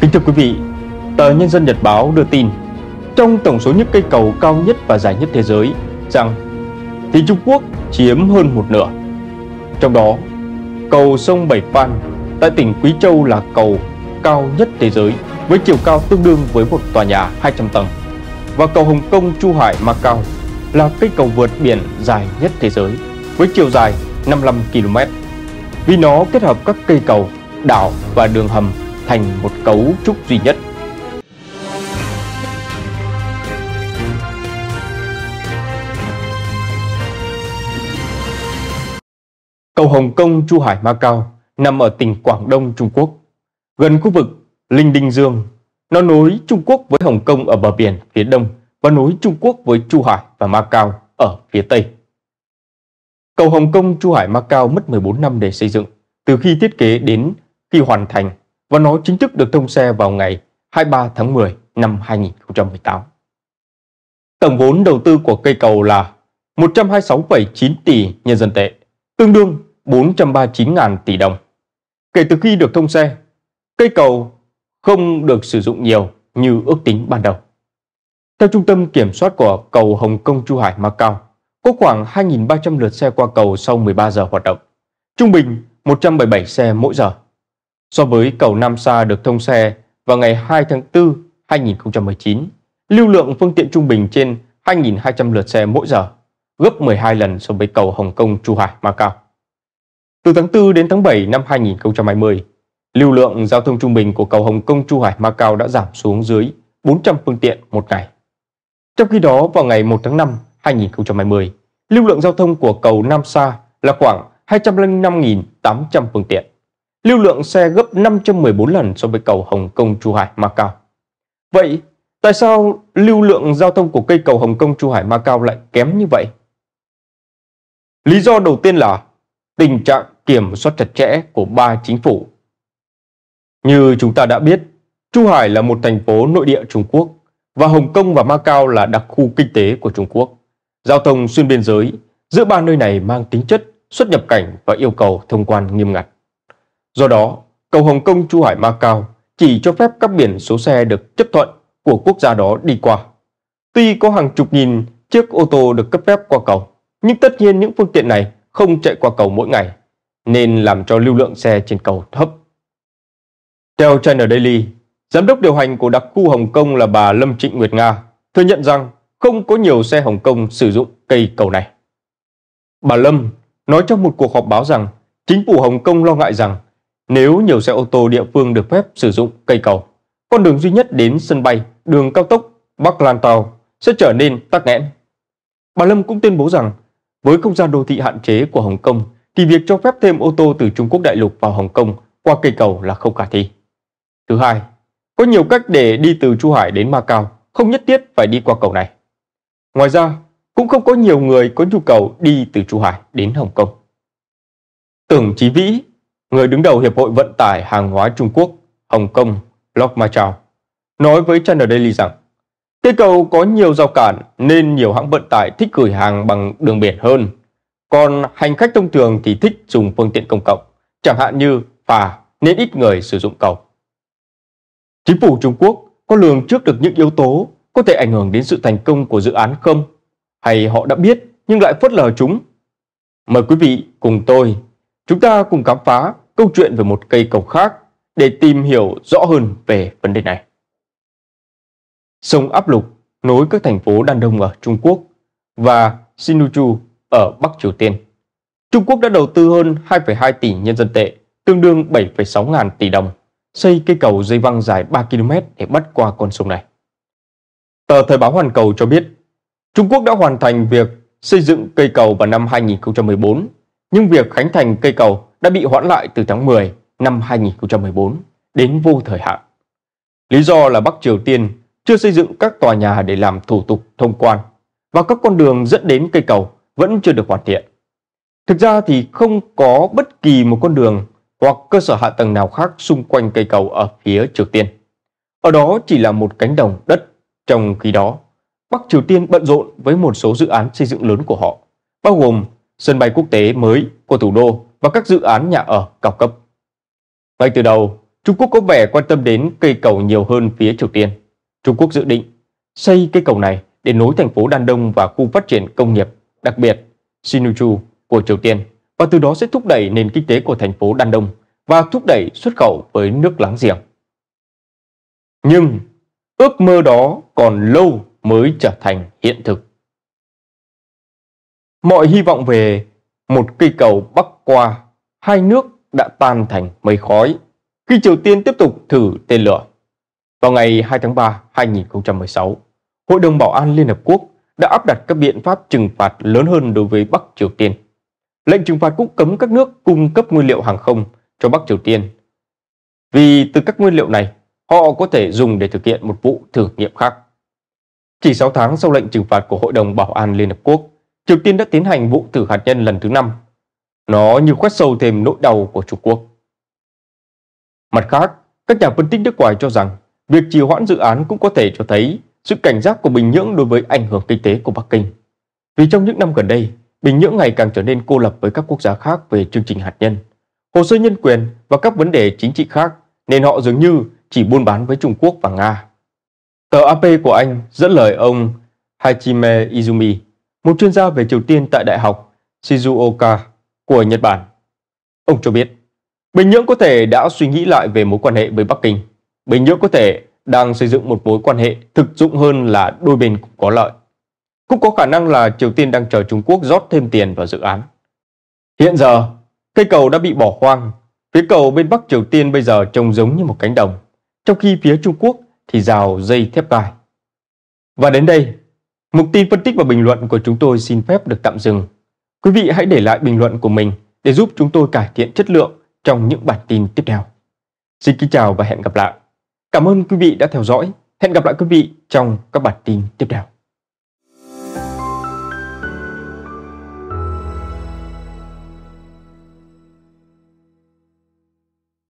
Kính thưa quý vị, tờ Nhân dân Nhật báo đưa tin trong tổng số những cây cầu cao nhất và dài nhất thế giới rằng thì Trung Quốc chiếm hơn một nửa. Trong đó, cầu sông Bảy Pan tại tỉnh Quý Châu là cầu cao nhất thế giới với chiều cao tương đương với một tòa nhà 200 tầng và cầu Hồng Kông Chu Hải Macau là cây cầu vượt biển dài nhất thế giới với chiều dài 55 km vì nó kết hợp các cây cầu, đảo và đường hầm thành một cấu trúc duy nhất. Cầu Hồng Kông Chu Hải Macau nằm ở tỉnh Quảng Đông Trung Quốc, gần khu vực Linh Đinh Dương. Nó nối Trung Quốc với Hồng Kông ở bờ biển phía đông và nối Trung Quốc với Chu Hải và Macau ở phía tây. Cầu Hồng Kông Chu Hải Macau mất 14 năm để xây dựng, từ khi thiết kế đến khi hoàn thành và nó chính thức được thông xe vào ngày 23 tháng 10 năm 2018. Tổng vốn đầu tư của cây cầu là 126,9 tỷ nhân dân tệ, tương đương 439.000 tỷ đồng. Kể từ khi được thông xe, cây cầu không được sử dụng nhiều như ước tính ban đầu. Theo Trung tâm Kiểm soát của cầu Hồng Kông Chu Hải Macau, có khoảng 2.300 lượt xe qua cầu sau 13 giờ hoạt động, trung bình 177 xe mỗi giờ. So với cầu Nam Sa được thông xe vào ngày 2 tháng 4 2019, lưu lượng phương tiện trung bình trên 2.200 lượt xe mỗi giờ, gấp 12 lần so với cầu Hồng Kông Chu Hải Macau. Từ tháng 4 đến tháng 7 năm 2020, lưu lượng giao thông trung bình của cầu Hồng Kông Chu Hải Macau đã giảm xuống dưới 400 phương tiện một ngày. Trong khi đó, vào ngày 1 tháng 5 2020, lưu lượng giao thông của cầu Nam Sa là khoảng 205.800 phương tiện lưu lượng xe gấp 514 lần so với cầu Hồng Kông Chu Hải Macau. Vậy tại sao lưu lượng giao thông của cây cầu Hồng Kông Chu Hải Macau lại kém như vậy? Lý do đầu tiên là tình trạng kiểm soát chặt chẽ của ba chính phủ. Như chúng ta đã biết, Chu Hải là một thành phố nội địa Trung Quốc và Hồng Kông và Macau là đặc khu kinh tế của Trung Quốc. Giao thông xuyên biên giới giữa ba nơi này mang tính chất xuất nhập cảnh và yêu cầu thông quan nghiêm ngặt. Do đó, cầu Hồng Kông Chu Hải Macau chỉ cho phép các biển số xe được chấp thuận của quốc gia đó đi qua. Tuy có hàng chục nghìn chiếc ô tô được cấp phép qua cầu, nhưng tất nhiên những phương tiện này không chạy qua cầu mỗi ngày, nên làm cho lưu lượng xe trên cầu thấp. Theo China Daily, giám đốc điều hành của đặc khu Hồng Kông là bà Lâm Trịnh Nguyệt Nga thừa nhận rằng không có nhiều xe Hồng Kông sử dụng cây cầu này. Bà Lâm nói trong một cuộc họp báo rằng chính phủ Hồng Kông lo ngại rằng nếu nhiều xe ô tô địa phương được phép sử dụng cây cầu, con đường duy nhất đến sân bay, đường cao tốc Bắc Lan Tàu sẽ trở nên tắc nghẽn. Bà Lâm cũng tuyên bố rằng, với không gian đô thị hạn chế của Hồng Kông, thì việc cho phép thêm ô tô từ Trung Quốc đại lục vào Hồng Kông qua cây cầu là không khả thi. Thứ hai, có nhiều cách để đi từ Chu Hải đến Macau, không nhất thiết phải đi qua cầu này. Ngoài ra, cũng không có nhiều người có nhu cầu đi từ Chu Hải đến Hồng Kông. Tưởng Chí Vĩ người đứng đầu Hiệp hội Vận tải Hàng hóa Trung Quốc, Hồng Kông, Lok Machao, nói với China Daily rằng cây cầu có nhiều rào cản nên nhiều hãng vận tải thích gửi hàng bằng đường biển hơn. Còn hành khách thông thường thì thích dùng phương tiện công cộng, chẳng hạn như phà nên ít người sử dụng cầu. Chính phủ Trung Quốc có lường trước được những yếu tố có thể ảnh hưởng đến sự thành công của dự án không? Hay họ đã biết nhưng lại phớt lờ chúng? Mời quý vị cùng tôi, chúng ta cùng khám phá câu chuyện về một cây cầu khác để tìm hiểu rõ hơn về vấn đề này. Sông Áp Lục nối các thành phố Đan Đông ở Trung Quốc và Sinuju ở Bắc Triều Tiên. Trung Quốc đã đầu tư hơn 2,2 tỷ nhân dân tệ, tương đương 7,6 ngàn tỷ đồng, xây cây cầu dây văng dài 3 km để bắt qua con sông này. Tờ Thời báo Hoàn Cầu cho biết, Trung Quốc đã hoàn thành việc xây dựng cây cầu vào năm 2014, nhưng việc khánh thành cây cầu đã bị hoãn lại từ tháng 10 năm 2014 đến vô thời hạn. Lý do là Bắc Triều Tiên chưa xây dựng các tòa nhà để làm thủ tục thông quan và các con đường dẫn đến cây cầu vẫn chưa được hoàn thiện. Thực ra thì không có bất kỳ một con đường hoặc cơ sở hạ tầng nào khác xung quanh cây cầu ở phía Triều Tiên. Ở đó chỉ là một cánh đồng đất, trong khi đó Bắc Triều Tiên bận rộn với một số dự án xây dựng lớn của họ, bao gồm sân bay quốc tế mới của thủ đô và các dự án nhà ở cao cấp. Ngay từ đầu, Trung Quốc có vẻ quan tâm đến cây cầu nhiều hơn phía Triều Tiên. Trung Quốc dự định xây cây cầu này để nối thành phố Đan Đông và khu phát triển công nghiệp, đặc biệt Sinuchu của Triều Tiên và từ đó sẽ thúc đẩy nền kinh tế của thành phố Đan Đông và thúc đẩy xuất khẩu với nước láng giềng. Nhưng ước mơ đó còn lâu mới trở thành hiện thực. Mọi hy vọng về một cây cầu bắc qua, hai nước đã tan thành mây khói khi Triều Tiên tiếp tục thử tên lửa. Vào ngày 2 tháng 3, 2016, Hội đồng Bảo an Liên Hợp Quốc đã áp đặt các biện pháp trừng phạt lớn hơn đối với Bắc Triều Tiên. Lệnh trừng phạt cũng cấm các nước cung cấp nguyên liệu hàng không cho Bắc Triều Tiên. Vì từ các nguyên liệu này, họ có thể dùng để thực hiện một vụ thử nghiệm khác. Chỉ 6 tháng sau lệnh trừng phạt của Hội đồng Bảo an Liên Hợp Quốc, Triều Tiên đã tiến hành vụ thử hạt nhân lần thứ năm. Nó như khoét sâu thêm nỗi đau của Trung Quốc. Mặt khác, các nhà phân tích nước ngoài cho rằng việc trì hoãn dự án cũng có thể cho thấy sự cảnh giác của Bình Nhưỡng đối với ảnh hưởng kinh tế của Bắc Kinh. Vì trong những năm gần đây, Bình Nhưỡng ngày càng trở nên cô lập với các quốc gia khác về chương trình hạt nhân, hồ sơ nhân quyền và các vấn đề chính trị khác, nên họ dường như chỉ buôn bán với Trung Quốc và Nga. Tờ AP của Anh dẫn lời ông Hajime Izumi một chuyên gia về Triều Tiên tại Đại học Shizuoka của Nhật Bản. Ông cho biết, Bình Nhưỡng có thể đã suy nghĩ lại về mối quan hệ với Bắc Kinh. Bình Nhưỡng có thể đang xây dựng một mối quan hệ thực dụng hơn là đôi bên cũng có lợi. Cũng có khả năng là Triều Tiên đang chờ Trung Quốc rót thêm tiền vào dự án. Hiện giờ, cây cầu đã bị bỏ hoang. Phía cầu bên Bắc Triều Tiên bây giờ trông giống như một cánh đồng, trong khi phía Trung Quốc thì rào dây thép gai. Và đến đây, Mục tin phân tích và bình luận của chúng tôi xin phép được tạm dừng. Quý vị hãy để lại bình luận của mình để giúp chúng tôi cải thiện chất lượng trong những bản tin tiếp theo. Xin kính chào và hẹn gặp lại. Cảm ơn quý vị đã theo dõi. Hẹn gặp lại quý vị trong các bản tin tiếp theo.